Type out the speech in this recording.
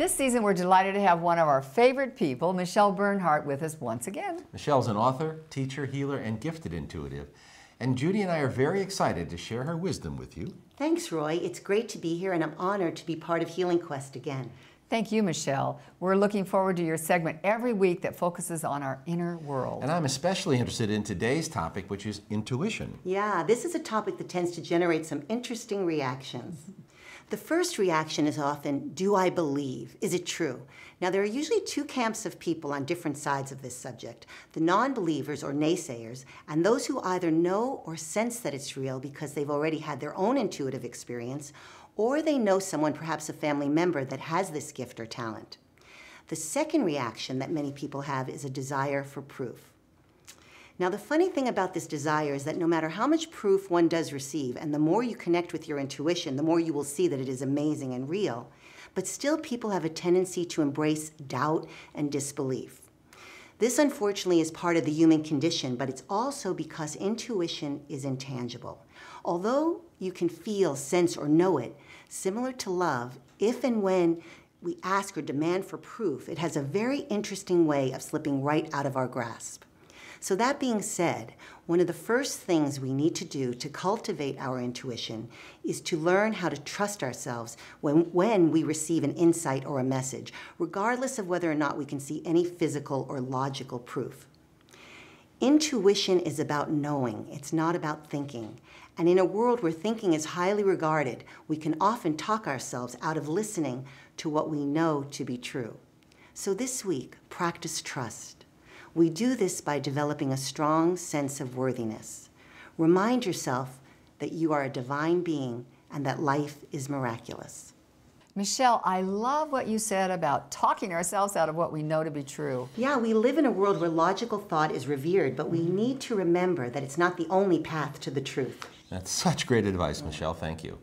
This season, we're delighted to have one of our favorite people, Michelle Bernhardt, with us once again. Michelle's an author, teacher, healer, and gifted intuitive. And Judy and I are very excited to share her wisdom with you. Thanks, Roy. It's great to be here, and I'm honored to be part of Healing Quest again. Thank you, Michelle. We're looking forward to your segment every week that focuses on our inner world. And I'm especially interested in today's topic, which is intuition. Yeah, this is a topic that tends to generate some interesting reactions. The first reaction is often, do I believe? Is it true? Now, there are usually two camps of people on different sides of this subject the non believers or naysayers, and those who either know or sense that it's real because they've already had their own intuitive experience, or they know someone, perhaps a family member, that has this gift or talent. The second reaction that many people have is a desire for proof. Now, the funny thing about this desire is that no matter how much proof one does receive, and the more you connect with your intuition, the more you will see that it is amazing and real, but still people have a tendency to embrace doubt and disbelief. This, unfortunately, is part of the human condition, but it's also because intuition is intangible. Although you can feel, sense, or know it, similar to love, if and when we ask or demand for proof, it has a very interesting way of slipping right out of our grasp. So, that being said, one of the first things we need to do to cultivate our intuition is to learn how to trust ourselves when, when we receive an insight or a message, regardless of whether or not we can see any physical or logical proof. Intuition is about knowing, it's not about thinking. And in a world where thinking is highly regarded, we can often talk ourselves out of listening to what we know to be true. So this week, practice trust. We do this by developing a strong sense of worthiness. Remind yourself that you are a divine being and that life is miraculous. Michelle, I love what you said about talking ourselves out of what we know to be true. Yeah, we live in a world where logical thought is revered, but we mm-hmm. need to remember that it's not the only path to the truth. That's such great advice, Michelle. Thank you.